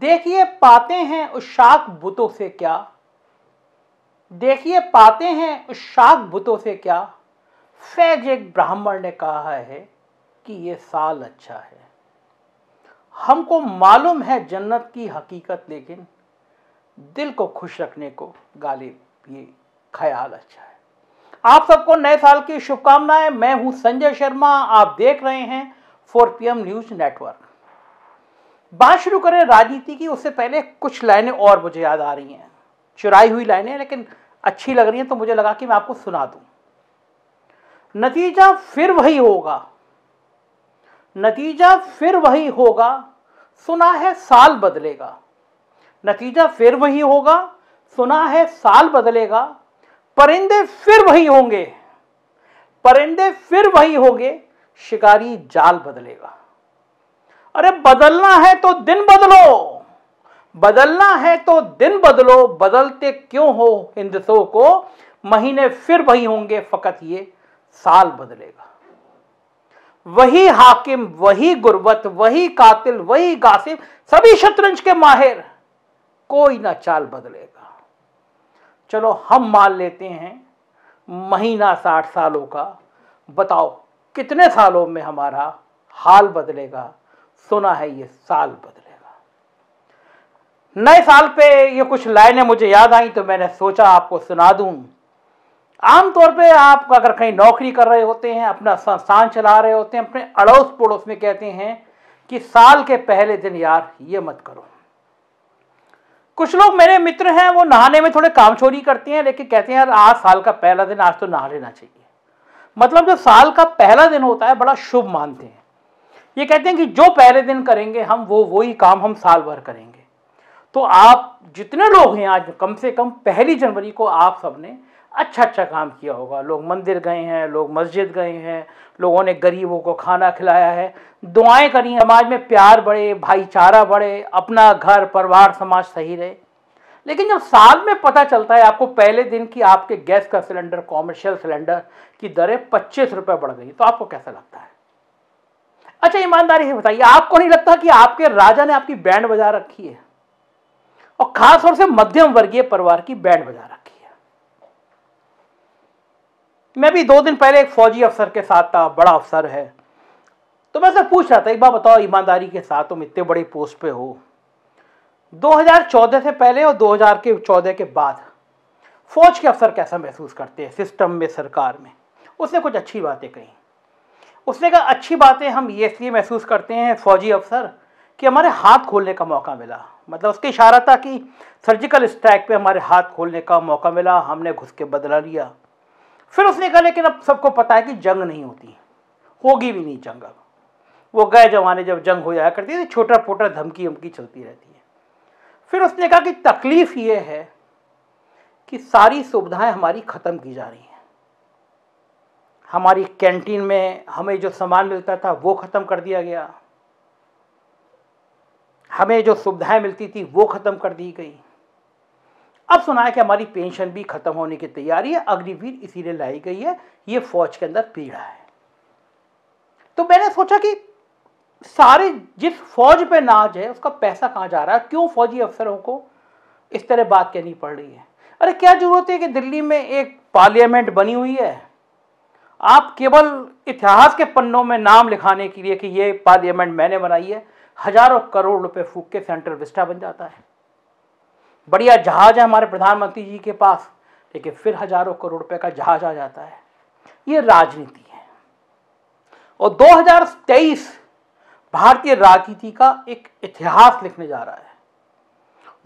देखिए पाते हैं उस शाख बुतों से क्या देखिए पाते हैं उस शाख बुतों से क्या फैज एक ब्राह्मण ने कहा है कि ये साल अच्छा है हमको मालूम है जन्नत की हकीकत लेकिन दिल को खुश रखने को गालिब ये ख्याल अच्छा है आप सबको नए साल की शुभकामनाएं मैं हूं संजय शर्मा आप देख रहे हैं फोर एम न्यूज नेटवर्क बात शुरू करें राजनीति की उससे पहले कुछ लाइनें और मुझे याद आ रही हैं चुराई हुई लाइनें लेकिन अच्छी लग रही हैं तो मुझे लगा कि मैं आपको सुना दूं नतीजा फिर वही होगा नतीजा फिर वही होगा सुना है साल बदलेगा नतीजा फिर वही होगा सुना है साल बदलेगा परिंदे फिर वही होंगे परिंदे फिर वही होंगे शिकारी जाल बदलेगा अरे बदलना है तो दिन बदलो बदलना है तो दिन बदलो बदलते क्यों हो हिंदसों को महीने फिर वही होंगे फकत ये साल बदलेगा वही हाकिम वही गुर्बत वही कातिल वही गासिब सभी शतरंज के माहिर कोई ना चाल बदलेगा चलो हम मान लेते हैं महीना साठ सालों का बताओ कितने सालों में हमारा हाल बदलेगा सुना है ये साल बदलेगा नए साल पे ये कुछ लाइनें मुझे याद आई तो मैंने सोचा आपको सुना दूं आमतौर पे आप अगर कहीं नौकरी कर रहे होते हैं अपना संस्थान चला रहे होते हैं अपने अड़ोस पड़ोस में कहते हैं कि साल के पहले दिन यार ये मत करो कुछ लोग मेरे मित्र हैं वो नहाने में थोड़े काम चोरी करते हैं लेकिन कहते हैं यार आज साल का पहला दिन आज तो नहा लेना चाहिए मतलब जो साल का पहला दिन होता है बड़ा शुभ मानते हैं ये कहते हैं कि जो पहले दिन करेंगे हम वो वही काम हम साल भर करेंगे तो आप जितने लोग हैं आज कम से कम पहली जनवरी को आप सबने अच्छा अच्छा काम किया होगा लोग मंदिर गए हैं लोग मस्जिद गए हैं लोगों ने गरीबों को खाना खिलाया है दुआएं करी समाज में प्यार बढ़े भाईचारा बढ़े अपना घर परिवार समाज सही रहे लेकिन जब साल में पता चलता है आपको पहले दिन की आपके गैस का सिलेंडर कॉमर्शियल सिलेंडर की दरें पच्चीस रुपये बढ़ गई तो आपको कैसा लगता है अच्छा ईमानदारी से बताइए आपको नहीं लगता कि आपके राजा ने आपकी बैंड बजा रखी है और खासतौर से मध्यम वर्गीय परिवार की बैंड बजा रखी मैं भी दो दिन पहले एक फौजी अफसर के साथ था बड़ा अफसर है तो मैं सब पूछ रहा था एक बार बताओ ईमानदारी के साथ तुम इतने बड़े पोस्ट पे हो 2014 से पहले और 2014 के चौदह के बाद फौज के अफसर कैसा महसूस करते हैं सिस्टम में सरकार में उसने कुछ अच्छी बातें कही उसने कहा अच्छी बातें हम ये इसलिए महसूस करते हैं फौजी अफसर कि हमारे हाथ खोलने का मौका मिला मतलब उसका इशारा था कि सर्जिकल स्ट्राइक पे हमारे हाथ खोलने का मौका मिला हमने घुस के बदला लिया फिर उसने कहा लेकिन अब सबको पता है कि जंग नहीं होती होगी भी नहीं जंग अब वो गए जमाने जब जंग हो जाया करती थी छोटा पोटा धमकी वमकी चलती रहती है फिर उसने कहा कि तकलीफ ये है कि सारी सुविधाएं हमारी ख़त्म की जा रही हैं हमारी कैंटीन में हमें जो सामान मिलता था वो ख़त्म कर दिया गया हमें जो सुविधाएं मिलती थी वो ख़त्म कर दी गई अब सुना है कि हमारी पेंशन भी खत्म होने की तैयारी है अग्निवीर इसीलिए लाई गई है ये फौज के अंदर पीड़ा है तो मैंने सोचा कि सारे जिस फौज पे नाज है उसका पैसा कहाँ जा रहा है क्यों फौजी अफसरों को इस तरह बात कहनी पड़ रही है अरे क्या जरूरत है कि दिल्ली में एक पार्लियामेंट बनी हुई है आप केवल इतिहास के पन्नों में नाम लिखाने के लिए कि ये पार्लियामेंट मैंने बनाई है हजारों करोड़ रुपए फूक के सेंट्रल विस्टा बन जाता है बढ़िया जहाज है हमारे प्रधानमंत्री जी के पास लेकिन फिर हजारों करोड़ रुपए का जहाज आ जाता है ये राजनीति है और 2023 भारतीय राजनीति का एक इतिहास लिखने जा रहा है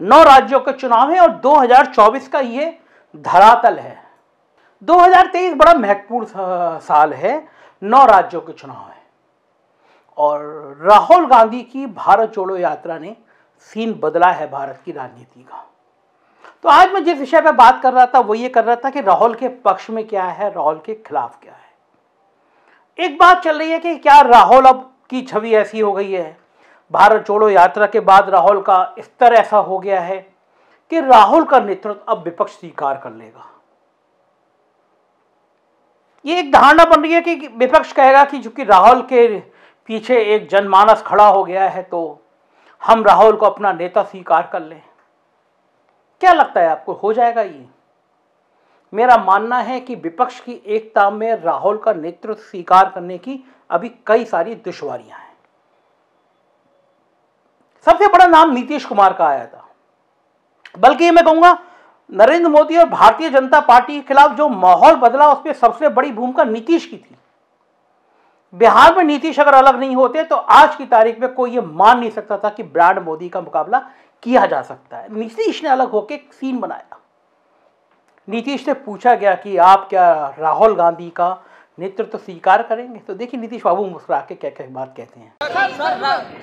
नौ राज्यों के चुनाव है और 2024 का ये धरातल है 2023 बड़ा महत्वपूर्ण साल है नौ राज्यों के चुनाव है और राहुल गांधी की भारत जोड़ो यात्रा ने सीन बदला है भारत की राजनीति का तो आज मैं जिस विषय पर बात कर रहा था वो ये कर रहा था कि राहुल के पक्ष में क्या है राहुल के खिलाफ क्या है एक बात चल रही है कि क्या राहुल अब की छवि ऐसी हो गई है भारत जोड़ो यात्रा के बाद राहुल का स्तर ऐसा हो गया है कि राहुल का नेतृत्व अब विपक्ष स्वीकार कर लेगा ये एक धारणा बन रही है कि विपक्ष कहेगा कि चूंकि राहुल के पीछे एक जनमानस खड़ा हो गया है तो हम राहुल को अपना नेता स्वीकार कर लें क्या लगता है आपको हो जाएगा ये मेरा मानना है कि विपक्ष की एकता में राहुल का नेतृत्व स्वीकार करने की अभी कई सारी दुश्वारियां हैं सबसे बड़ा नाम नीतीश कुमार का आया था बल्कि मैं कहूंगा नरेंद्र मोदी और भारतीय जनता पार्टी के खिलाफ जो माहौल बदला उस पर सबसे बड़ी भूमिका नीतीश की थी बिहार में नीतीश अगर अलग नहीं होते तो आज की तारीख में कोई ये मान नहीं सकता था कि ब्रांड मोदी का मुकाबला किया जा सकता है नीतीश ने अलग होकर सीन बनाया नीतीश से पूछा गया कि आप क्या राहुल गांधी का नेतृत्व तो स्वीकार करेंगे तो देखिए नीतीश बाबू मुस्कुरा के क्या क्या बात कहते हैं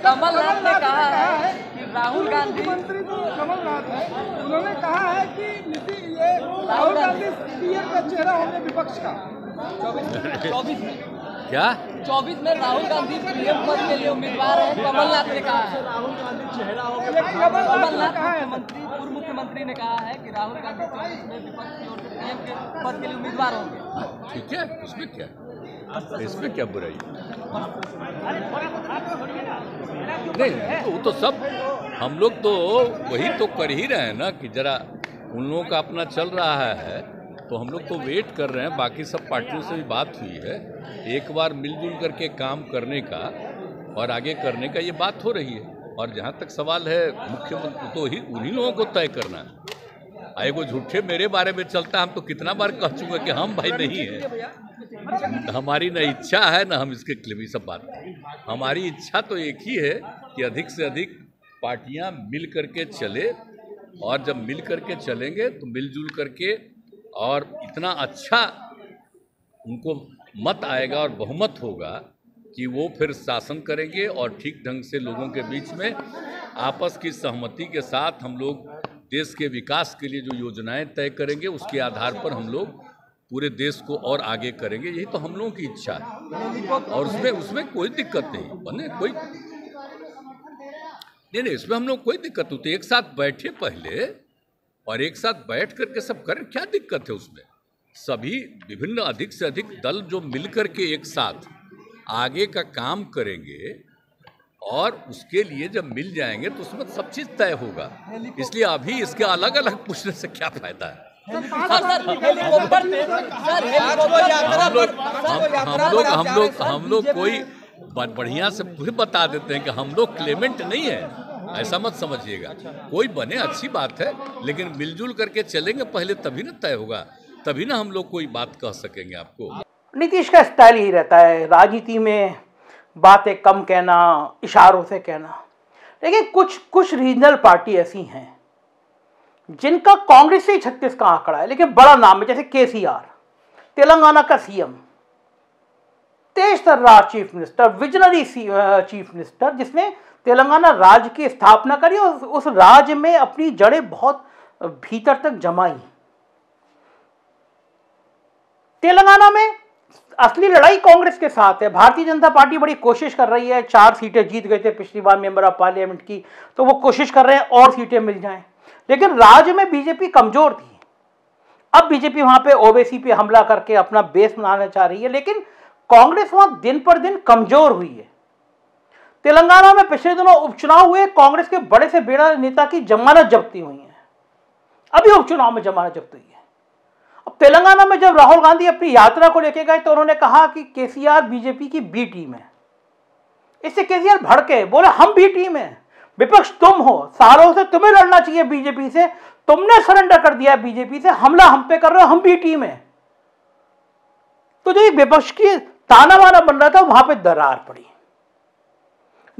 कमलनाथ ने कहा है कि राहुल गांधी तो कमलनाथ है उन्होंने कहा है कि राहुल गांधी का चेहरा होंगे विपक्ष का चौबीस क्या चौबीस में राहुल गांधी पीएम पद के लिए उम्मीदवार है कमलनाथ ने कहा है राहुल गांधी चेहरा हो गया कमलनाथ मंत्री पूर्व मुख्यमंत्री ने कहा है कि राहुल गांधी चौबीस में विपक्ष की ओर से पीएम के पद के लिए उम्मीदवार होंगे ठीक है इसमें क्या इसमें क्या बुराई नहीं वो तो सब हम लोग तो वही तो कर ही रहे हैं ना कि जरा उन लोगों का अपना चल रहा है तो हम लोग तो वेट कर रहे हैं बाकी सब पार्टियों से भी बात हुई है एक बार मिलजुल करके काम करने का और आगे करने का ये बात हो रही है और जहाँ तक सवाल है मुख्यमंत्री तो ही उन्हीं लोगों को तय करना है आए वो झूठे मेरे बारे में चलता हम तो कितना बार कह चुका कि हम भाई नहीं है हमारी न इच्छा है न हम इसके लिए सब बात हमारी इच्छा तो एक ही है कि अधिक से अधिक पार्टियाँ मिल करके चले और जब मिल करके चलेंगे तो मिलजुल करके और इतना अच्छा उनको मत आएगा और बहुमत होगा कि वो फिर शासन करेंगे और ठीक ढंग से लोगों के बीच में आपस की सहमति के साथ हम लोग देश के विकास के लिए जो योजनाएं तय करेंगे उसके आधार पर हम लोग पूरे देश को और आगे करेंगे यही तो हम लोगों की इच्छा है और उसमें उसमें कोई दिक्कत नहीं बने कोई नहीं नहीं इसमें हम लोग कोई दिक्कत होती तो एक साथ बैठे पहले और एक साथ बैठ करके सब करें क्या दिक्कत है उसमें सभी विभिन्न अधिक से अधिक दल जो मिल के एक साथ आगे का काम करेंगे और उसके लिए जब मिल जाएंगे तो उसमें सब चीज़ तय होगा इसलिए अभी इसके अलग अलग पूछने से क्या फायदा है हम लोग हम लोग हम लोग कोई बढ़िया से बता देते हैं कि हम लोग क्लेमेंट नहीं है हाँ। ऐसा मत समझिएगा अच्छा। कोई बने अच्छी बात है लेकिन मिलजुल करके चलेंगे पहले तभी ना तय होगा तभी ना हम लोग कोई बात कह सकेंगे आपको नीतीश का स्टाइल ही रहता है राजनीति में बातें कम कहना इशारों से कहना लेकिन कुछ कुछ रीजनल पार्टी ऐसी हैं जिनका कांग्रेस से ही छत्तीस का आंकड़ा है लेकिन बड़ा नाम है जैसे के तेलंगाना का सीएम तेज तर्रार chief minister visionary chief minister जिसने तेलंगाना राज्य की स्थापना करी और उस राज्य में अपनी जड़ें बहुत भीतर तक जमाई तेलंगाना में असली लड़ाई कांग्रेस के साथ है भारतीय जनता पार्टी बड़ी कोशिश कर रही है चार सीटें जीत गए थे पिछली बार मेंबर ऑफ पार्लियामेंट की तो वो कोशिश कर रहे हैं और सीटें मिल जाए लेकिन राज्य में बीजेपी कमजोर थी अब बीजेपी वहां पे ओबीसी पे हमला करके अपना बेस बनाना चाह रही है लेकिन कांग्रेस वहां दिन पर दिन कमजोर हुई है तेलंगाना में पिछले दिनों उपचुनाव हुए कांग्रेस के बड़े से बेड़ा नेता की जमानत जब्ती हुई है अभी उपचुनाव में जमानत जब्त हुई है अब तेलंगाना में जब राहुल गांधी अपनी यात्रा को लेके गए तो उन्होंने कहा कि केसीआर बीजेपी की बी टीम है इससे केसीआर भड़के बोले हम बी टीम है विपक्ष तुम हो सालों से तुम्हें लड़ना चाहिए बीजेपी से तुमने सरेंडर कर दिया बीजेपी से हमला हम पे कर रहे हो हम बी टीम है तो जो एक विपक्ष की ताना वाना बन रहा था वहां पे दरार पड़ी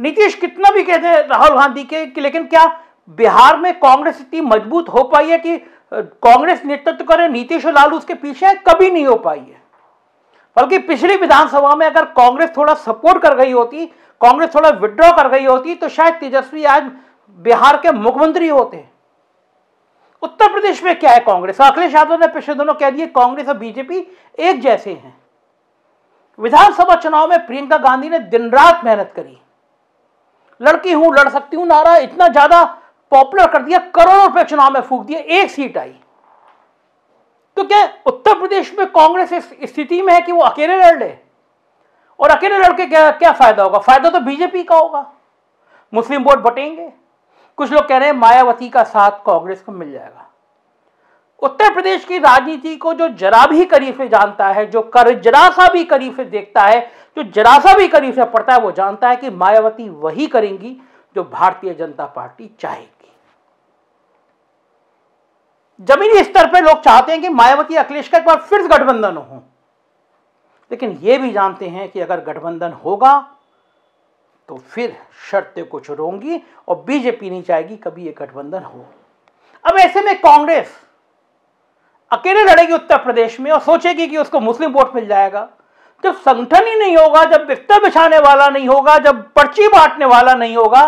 नीतीश कितना भी कहते हैं राहुल गांधी के कि लेकिन क्या बिहार में कांग्रेस इतनी मजबूत हो पाई है कि कांग्रेस नेतृत्व करे नीतीश और लालू उसके पीछे है कभी नहीं हो पाई है बल्कि पिछली विधानसभा में अगर कांग्रेस थोड़ा सपोर्ट कर गई होती कांग्रेस थोड़ा विड्रॉ कर गई होती तो शायद तेजस्वी आज बिहार के मुख्यमंत्री होते उत्तर प्रदेश में क्या है कांग्रेस अखिलेश यादव ने पिछले दोनों कह दिए कांग्रेस और बीजेपी एक जैसे हैं विधानसभा चुनाव में प्रियंका गांधी ने दिन रात मेहनत करी लड़की हूं लड़ सकती हूं नारा इतना ज्यादा पॉपुलर कर दिया करोड़ों रुपए चुनाव में फूक दिया एक सीट आई तो क्या उत्तर प्रदेश में कांग्रेस इस स्थिति में है कि वो अकेले लड़ ले और अकेले लड़के क्या क्या फायदा होगा फायदा तो बीजेपी का होगा मुस्लिम वोट बटेंगे कुछ लोग कह रहे हैं मायावती का साथ कांग्रेस को मिल जाएगा उत्तर प्रदेश की राजनीति को जो जरा भी करीब से जानता है जो कर जरा सा भी करीब से देखता है जो जरा सा भी करीब से पड़ता है वो जानता है कि मायावती वही करेंगी जो भारतीय जनता पार्टी चाहेगी जमीनी स्तर पर लोग चाहते हैं कि मायावती अखिलेश का एक बार फिर गठबंधन हो लेकिन ये भी जानते हैं कि अगर गठबंधन होगा तो फिर शर्तें कुछ रोंगी और बीजेपी नहीं चाहेगी कभी ये गठबंधन हो अब ऐसे में कांग्रेस अकेले लड़ेगी उत्तर प्रदेश में और सोचेगी कि उसको मुस्लिम वोट मिल जाएगा जब संगठन ही नहीं होगा जब बिस्तर बिछाने वाला नहीं होगा जब पर्ची बांटने वाला नहीं होगा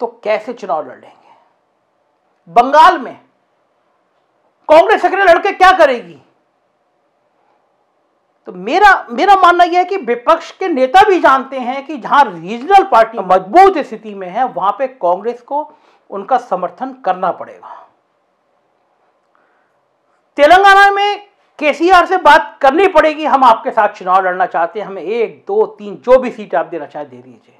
तो कैसे चुनाव लड़ेंगे बंगाल में कांग्रेस अकेले लड़के क्या करेगी तो मेरा मेरा मानना यह है कि विपक्ष के नेता भी जानते हैं कि जहां रीजनल पार्टी मजबूत स्थिति में है वहां पे कांग्रेस को उनका समर्थन करना पड़ेगा तेलंगाना में केसीआर से बात करनी पड़ेगी हम आपके साथ चुनाव लड़ना चाहते हैं हमें एक दो तीन जो भी सीट आप देना चाहे दे दीजिए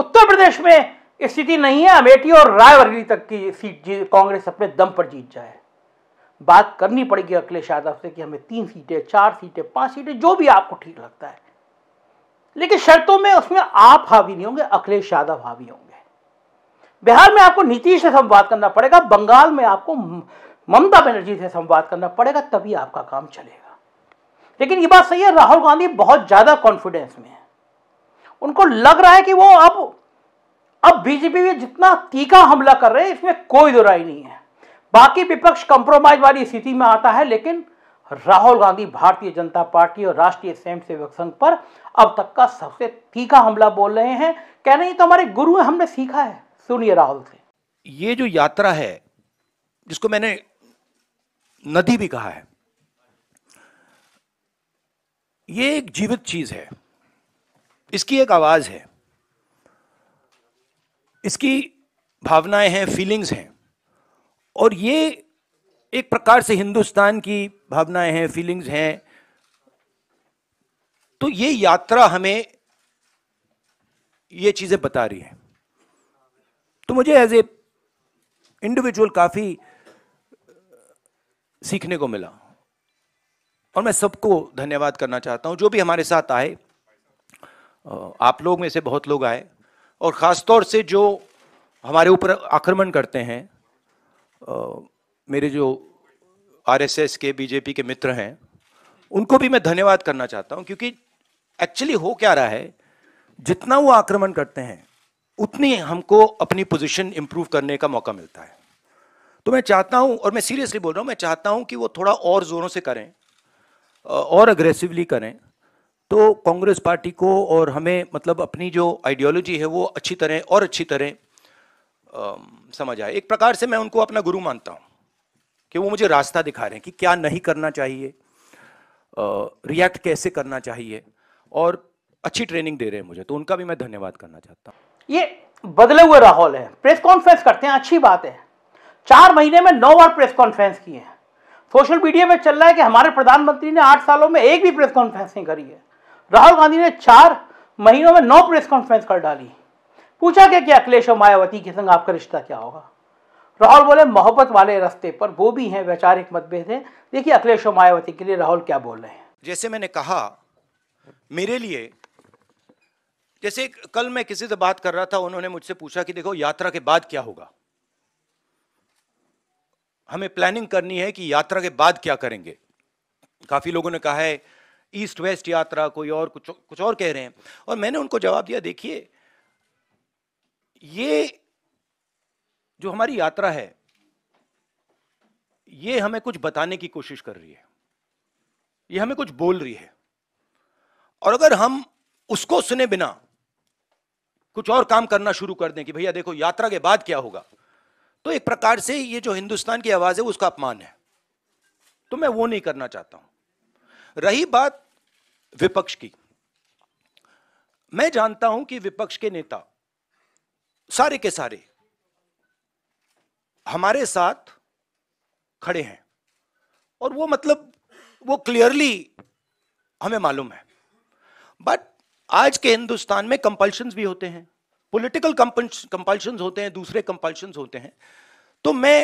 उत्तर प्रदेश में स्थिति नहीं है अमेठी और रायबरेली तक की सीट कांग्रेस अपने दम पर जीत जाए बात करनी पड़ेगी अखिलेश यादव से कि हमें तीन सीटें चार सीटें पांच सीटें जो भी आपको ठीक लगता है लेकिन शर्तों में उसमें आप हावी नहीं होंगे अखिलेश यादव हावी होंगे बिहार में आपको नीतीश से संवाद करना पड़ेगा बंगाल में आपको ममता बनर्जी से संवाद करना पड़ेगा तभी आपका काम चलेगा लेकिन ये बात सही है राहुल गांधी बहुत ज़्यादा कॉन्फिडेंस में है उनको लग रहा है कि वो अब अब बीजेपी में जितना तीखा हमला कर रहे हैं इसमें कोई दुराई नहीं है बाकी विपक्ष कंप्रोमाइज वाली स्थिति में आता है लेकिन राहुल गांधी भारतीय जनता पार्टी और राष्ट्रीय स्वयंसेवक संघ पर अब तक का सबसे तीखा हमला बोल रहे हैं कह रहे हैं तो हमारे गुरु हमने सीखा है सुनिए राहुल से ये जो यात्रा है जिसको मैंने नदी भी कहा है ये एक जीवित चीज है इसकी एक आवाज है इसकी भावनाएं हैं फीलिंग्स हैं और ये एक प्रकार से हिंदुस्तान की भावनाएं हैं फीलिंग्स हैं तो ये यात्रा हमें ये चीज़ें बता रही है तो मुझे एज ए इंडिविजुअल काफ़ी सीखने को मिला और मैं सबको धन्यवाद करना चाहता हूँ जो भी हमारे साथ आए आप लोग में से बहुत लोग आए और ख़ास तौर से जो हमारे ऊपर आक्रमण करते हैं मेरे जो आरएसएस के बीजेपी के मित्र हैं उनको भी मैं धन्यवाद करना चाहता हूँ क्योंकि एक्चुअली हो क्या रहा है जितना वो आक्रमण करते हैं उतनी हमको अपनी पोजीशन इम्प्रूव करने का मौका मिलता है तो मैं चाहता हूं और मैं सीरियसली बोल रहा हूं मैं चाहता हूं कि वो थोड़ा और जोरों से करें और अग्रेसिवली करें तो कांग्रेस पार्टी को और हमें मतलब अपनी जो आइडियोलॉजी है वो अच्छी तरह और अच्छी तरह समझ आए एक प्रकार से मैं उनको अपना गुरु मानता हूँ कि वो मुझे रास्ता दिखा रहे हैं कि क्या नहीं करना चाहिए रिएक्ट कैसे करना चाहिए और अच्छी ट्रेनिंग दे रहे हैं मुझे तो उनका भी मैं धन्यवाद करना चाहता हूँ ये बदले हुए राहुल है प्रेस कॉन्फ्रेंस करते हैं अच्छी बात है चार महीने में नौ बार प्रेस कॉन्फ्रेंस की है सोशल मीडिया में चल रहा है कि हमारे प्रधानमंत्री ने आठ सालों में एक भी प्रेस कॉन्फ्रेंस नहीं करी है राहुल गांधी ने चार महीनों में नौ प्रेस कॉन्फ्रेंस कर डाली पूछा गया कि अखिलेश और मायावती के संग आपका रिश्ता क्या होगा राहुल बोले मोहब्बत वाले रास्ते पर वो भी हैं वैचारिक मतभेद हैं देखिए अखिलेश और मायावती के लिए राहुल क्या बोल रहे हैं जैसे मैंने कहा मेरे लिए जैसे कल मैं किसी से बात कर रहा था उन्होंने मुझसे पूछा कि देखो यात्रा के बाद क्या होगा हमें प्लानिंग करनी है कि यात्रा के बाद क्या करेंगे काफ़ी लोगों ने कहा है ईस्ट वेस्ट यात्रा कोई और कुछ कुछ और कह रहे हैं और मैंने उनको जवाब दिया देखिए ये जो हमारी यात्रा है ये हमें कुछ बताने की कोशिश कर रही है ये हमें कुछ बोल रही है और अगर हम उसको सुने बिना कुछ और काम करना शुरू कर दें कि भैया देखो यात्रा के बाद क्या होगा तो एक प्रकार से ये जो हिंदुस्तान की आवाज़ है उसका अपमान है तो मैं वो नहीं करना चाहता हूं रही बात विपक्ष की मैं जानता हूं कि विपक्ष के नेता सारे के सारे हमारे साथ खड़े हैं और वो मतलब वो क्लियरली हमें मालूम है बट आज के हिंदुस्तान में कंपल्शन भी होते हैं पॉलिटिकल कंपल्शन होते हैं दूसरे कंपल्शन होते हैं तो मैं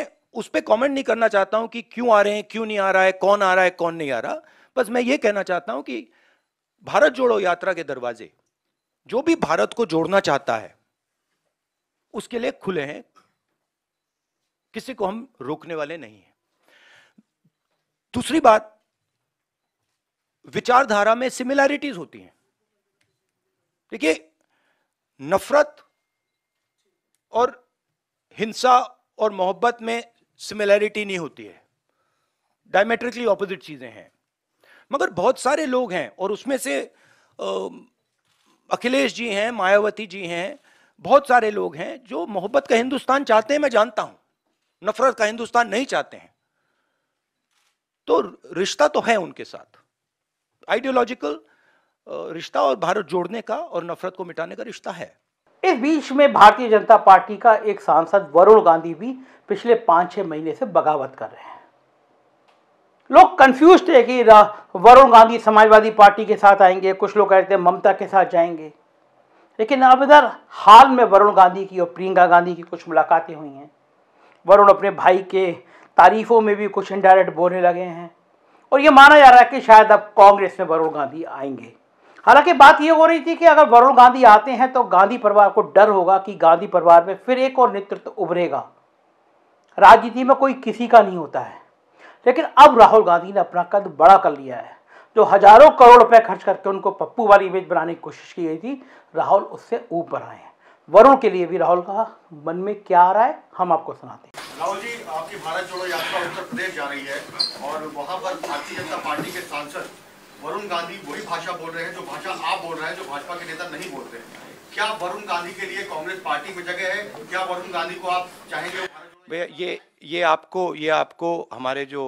उस पर कॉमेंट नहीं करना चाहता हूं कि क्यों आ रहे हैं क्यों नहीं आ रहा है कौन आ रहा है कौन नहीं आ रहा बस मैं ये कहना चाहता हूं कि भारत जोड़ो यात्रा के दरवाजे जो भी भारत को जोड़ना चाहता है उसके लिए खुले हैं किसी को हम रोकने वाले नहीं हैं दूसरी बात विचारधारा में सिमिलैरिटीज होती हैं देखिए नफरत और हिंसा और मोहब्बत में सिमिलैरिटी नहीं होती है डायमेट्रिकली ऑपोजिट चीज़ें हैं मगर बहुत सारे लोग हैं और उसमें से अखिलेश जी हैं मायावती जी हैं बहुत सारे लोग हैं जो मोहब्बत का हिंदुस्तान चाहते हैं मैं जानता हूं नफरत का हिंदुस्तान नहीं चाहते हैं तो रिश्ता तो है उनके साथ आइडियोलॉजिकल रिश्ता और भारत जोड़ने का और नफरत को मिटाने का रिश्ता है इस बीच में भारतीय जनता पार्टी का एक सांसद वरुण गांधी भी पिछले पांच छह महीने से बगावत कर रहे हैं लोग कंफ्यूज थे कि वरुण गांधी समाजवादी पार्टी के साथ आएंगे कुछ लोग कहते हैं ममता के साथ जाएंगे लेकिन अब इधर हाल में वरुण गांधी की और प्रियंका गांधी की कुछ मुलाकातें हुई हैं वरुण अपने भाई के तारीफों में भी कुछ इनडायरेक्ट बोलने लगे हैं और ये माना जा रहा है कि शायद अब कांग्रेस में वरुण गांधी आएंगे हालांकि बात यह हो रही थी कि अगर वरुण गांधी आते हैं तो गांधी परिवार को डर होगा कि गांधी परिवार में फिर एक और नेतृत्व उभरेगा राजनीति में कोई किसी का नहीं होता है लेकिन अब राहुल गांधी ने अपना कद बड़ा कर लिया है जो हजारों करोड़ रुपए खर्च करके उनको पप्पू वाली इमेज बनाने की कोशिश की गई थी राहुल उससे ऊपर आए हैं वरुण के लिए भी राहुल का मन में क्या आ रहा है हम आपको सुनाते हैं राहुल जी आपकी भारत जोड़ो यात्रा उत्तर प्रदेश जा रही है और वहाँ पर भारतीय जनता पार्टी के सांसद वरुण गांधी वही भाषा बोल रहे हैं जो भाषा आप बोल रहे हैं जो भाजपा के नेता नहीं बोल रहे क्या वरुण गांधी के लिए कांग्रेस पार्टी में जगह है क्या वरुण गांधी को आप चाहेंगे भैया ये ये आपको ये आपको हमारे जो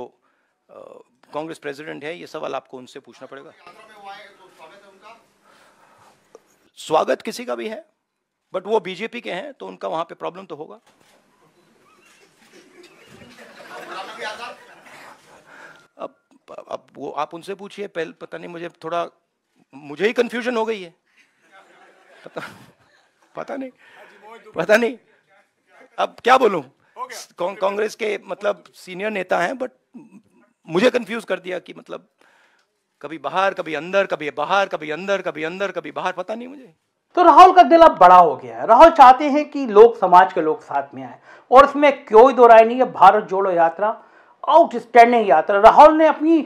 कांग्रेस प्रेसिडेंट है ये सवाल आपको उनसे पूछना पड़ेगा तो स्वागत किसी का भी है बट वो बीजेपी के हैं तो उनका वहां पे प्रॉब्लम तो होगा अब वो आप उनसे पूछिए पहले पता नहीं मुझे थोड़ा मुझे ही कंफ्यूजन हो गई है पता पता नहीं पता नहीं अब क्या बोलूं कांग्रेस के मतलब सीनियर नेता हैं बट मुझे कंफ्यूज कर दिया कि मतलब कभी बाहर कभी अंदर कभी बाहर कभी अंदर कभी अंदर कभी बाहर पता नहीं मुझे तो राहुल का दिल अब बड़ा हो गया है राहुल चाहते हैं कि लोग समाज के लोग साथ में आए और इसमें कोई दो राय नहीं है भारत जोड़ो यात्रा आउटस्टैंडिंग यात्रा राहुल ने अपनी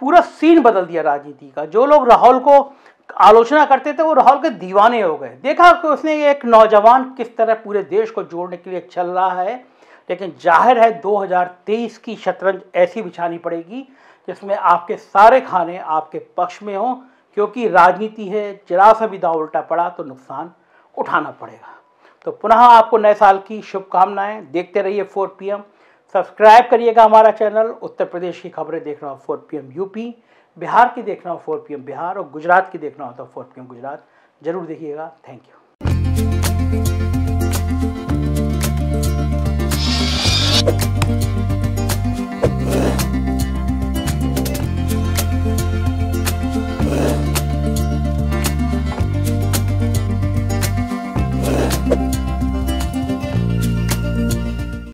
पूरा सीन बदल दिया राजनीति का जो लोग राहुल को आलोचना करते थे वो राहुल के दीवाने हो गए देखा कि उसने एक नौजवान किस तरह पूरे देश को जोड़ने के लिए चल रहा है लेकिन जाहिर है 2023 की शतरंज ऐसी बिछानी पड़ेगी जिसमें आपके सारे खाने आपके पक्ष में हों क्योंकि राजनीति है जरा सा भी दाव उल्टा पड़ा तो नुकसान उठाना पड़ेगा तो पुनः आपको नए साल की शुभकामनाएं देखते रहिए फोर पी सब्सक्राइब करिएगा हमारा चैनल उत्तर प्रदेश की खबरें देखना हो फोर पी यूपी बिहार की देखना हो फोर पी बिहार और गुजरात की देखना हो तो फोर पी गुजरात जरूर देखिएगा थैंक यू